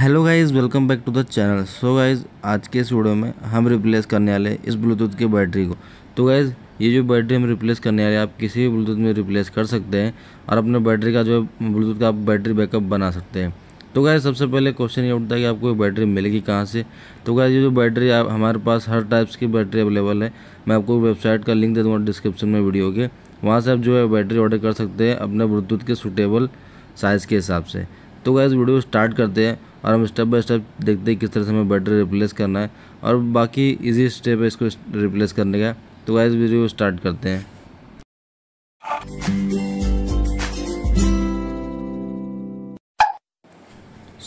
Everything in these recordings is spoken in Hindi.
hello guys welcome back to the channel so guys आज के इस वीडियो में हम रिप्लेस करने वाले इस ब्लूटूथ की बैटरी को तो गाइस ये जो बैटरी हम रिप्लेस करने वाले आप किसी भी ब्लूटूथ में रिप्लेस कर सकते हैं और अपने बैटरी का जो है ब्लूटूथ का आप बैटरी बैकअप बना सकते हैं तो गाय सबसे पहले क्वेश्चन ये उठता है कि आपको बैटरी मिलेगी कहाँ से तो गाय ये जो बैटरी आप हमारे पास हर टाइप्स की बैटरी अवेलेबल है मैं आपको वेबसाइट का लिंक दे दूँगा डिस्क्रिप्शन में वीडियो के वहाँ से आप जो है बैटरी ऑर्डर कर सकते हैं अपने ब्लूटूथ के सूटेबल साइज़ के हिसाब से तो गाय वीडियो स्टार्ट करते हैं और हम स्टेप बाय स्टेप देखते हैं किस तरह से हमें बैटरी रिप्लेस करना है और बाकी इजी स्टेप है इसको रिप्लेस करने का तो वाइज वीडियो स्टार्ट करते हैं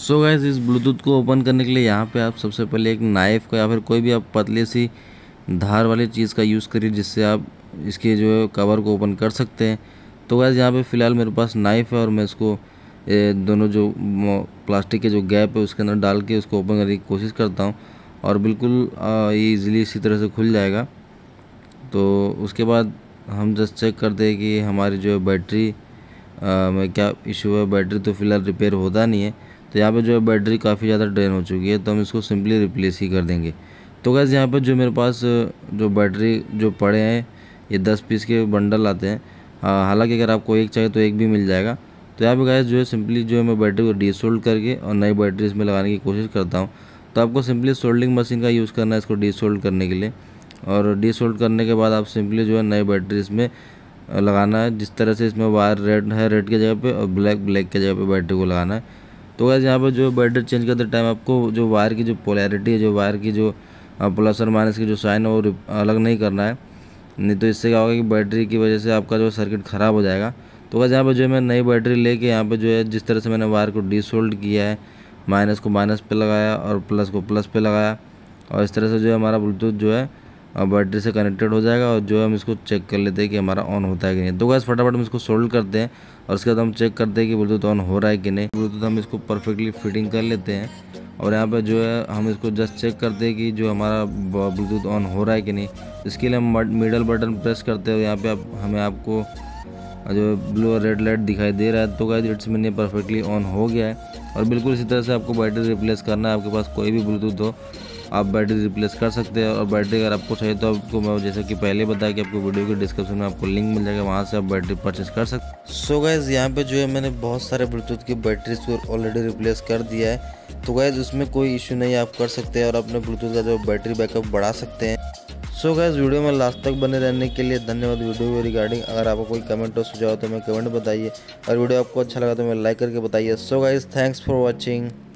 सो so गैस इस ब्लूटूथ को ओपन करने के लिए यहाँ पे आप सबसे पहले एक नाइफ़ का या फिर कोई भी आप पतली सी धार वाली चीज़ का यूज़ करिए जिससे आप इसके जो है कवर को ओपन कर सकते हैं तो गैस यहाँ पे फ़िलहाल मेरे पास नाइफ़ है और मैं इसको ये दोनों जो प्लास्टिक के जो गैप है उसके अंदर डाल के उसको ओपन करने की कोशिश करता हूँ और बिल्कुल ये इजीली इसी तरह से खुल जाएगा तो उसके बाद हम जस्ट चेक करते हैं कि हमारी जो है बैटरी में क्या इशू है बैटरी तो फ़िलहाल रिपेयर होता नहीं है तो यहाँ पे जो है बैटरी काफ़ी ज़्यादा ड्रेन हो चुकी है तो हम इसको सिंपली रिप्लेस ही कर देंगे तो गैस यहाँ पर जो मेरे पास जो बैटरी जो पड़े हैं ये दस पीस के बंडल आते हैं हालांकि अगर आपको एक चाहिए तो एक भी मिल जाएगा तो यहाँ पे गैस जो है सिंपली जो है मैं बैटरी को डिसोल्ड करके और नई बैटरी इसमें लगाने की कोशिश करता हूँ तो आपको सिंपली सोल्डिंग मशीन का यूज़ करना है इसको डिसोल्ड करने के लिए और डिसोल्ड करने के बाद आप सिंपली जो है नई बैटरी इसमें लगाना है जिस तरह से इसमें वायर रेड है रेड की जगह पर और ब्लैक ब्लैक की जगह पर बैटरी को लगाना है तो गैस यहाँ पर जो बैटरी चेंज करते टाइम आपको जो वायर की जो पोलैरिटी है जो वायर की जो प्लस और माइनस की जो साइन है वो अलग नहीं करना है नहीं तो इससे क्या होगा कि बैटरी की वजह से आपका जो सर्किट ख़राब हो जाएगा तो बस यहाँ पर जो है मैं नई बैटरी लेके यहाँ पर जो है जिस तरह से मैंने वायर को डिसोल्ड किया है माइनस को माइनस पे लगाया और प्लस को प्लस पे लगाया और इस तरह से जो है हमारा ब्लूटूथ जो है बैटरी से कनेक्टेड हो जाएगा और जो है हम इसको चेक कर लेते हैं कि हमारा ऑन होता है कि नहीं तो गैस फटाफट हम इसको सोल्ड करते हैं और उसके बाद हम चेक करते हैं कि ब्लूटूथ ऑन हो रहा है कि नहीं ब्लूटूथ हम इसको परफेक्टली फिटिंग कर लेते हैं और यहाँ पे जो है हम इसको जस्ट चेक करते हैं कि जो हमारा ब्लूटूथ ऑन हो रहा है कि नहीं इसके लिए हम मिडल बटन प्रेस करते हैं और यहाँ पर आप हमें आपको जो ब्लू और रेड लाइट दिखाई दे रहा है तो गाइज इट्स मैंने परफेक्टली ऑन हो गया है और बिल्कुल इसी तरह से आपको बैटरी रिप्लेस करना है आपके पास कोई भी ब्लूटूथ हो आप बैटरी रिप्लेस कर सकते हैं और बैटरी अगर आपको चाहिए तो आपको मैं जैसे कि पहले बताया कि आपको वीडियो के डिस्क्रिप्शन में आपको लिंक मिल जाएगा वहाँ से आप बैटरी परचेस कर सकते हैं सो गाइज गैज़ यहाँ पर जो है मैंने बहुत सारे ब्लूटूथ की बैटरीज को ऑलरेडी रिप्लेस कर दिया है तो गैज़ उसमें कोई इशू नहीं आप कर सकते हैं और अपने ब्लूटूथ का जो बैटरी बैकअप बढ़ा सकते हैं सो गैस वीडियो में लास्ट तक बने रहने के लिए धन्यवाद वीडियो के रिगार्डिंग अगर आपको कोई कमेंट और सुझाव तो मैं कमेंट बताइए और वीडियो आपको अच्छा लगा तो मैं लाइक करके बताइए so guys thanks for watching